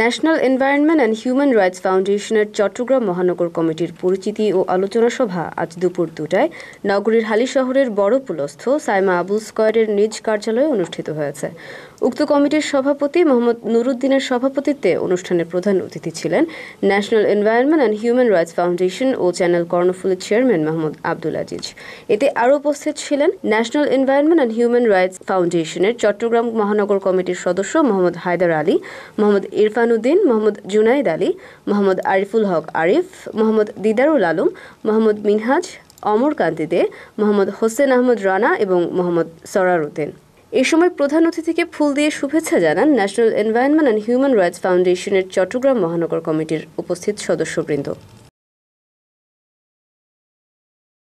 national environment and human rights ফাউন্ডেশনের চট্টগ্রাম মহানগর কমিটির পরিচিতি ও আলোচনা সভা আজ দুপুর দুটায় নগরীর হালি শহরের বড় পুলস্থ সাইমা আবুল স্কয়ারের নিজ কার্যালয়ে অনুষ্ঠিত হয়েছে উক্ত কমিটির সভাপতি মোহাম্মদ নুরুদ্দিনের সভাপতিত্বে অনুষ্ঠানের প্রধান অতিথি ছিলেন national environment and human rights foundation ও চ্যানেল কর্ণফুলের চেয়ারম্যান মোহাম্মদ আব্দুল আজিজ এতে আরও উপস্থিত ছিলেন national environment and human rights ফাউন্ডেশনের চট্টগ্রাম মহানগর কমিটির সদস্য মোহাম্মদ হায়দার আলী মোহাম্মদ ইরফান ইরফানুদ্দিন মোহাম্মদ জুনাইদ আলী মোহাম্মদ আরিফুল হক আরিফ মোহাম্মদ দিদারুল আলম মোহাম্মদ মিনহাজ অমর কান্তি দে মোহাম্মদ হোসেন আহমদ রানা এবং মোহাম্মদ সরার উদ্দিন এ সময় প্রধান অতিথিকে ফুল দিয়ে শুভেচ্ছা জানান national environment and human rights ফাউন্ডেশনের চট্টগ্রাম মহানগর কমিটির উপস্থিত সদস্যবৃন্দ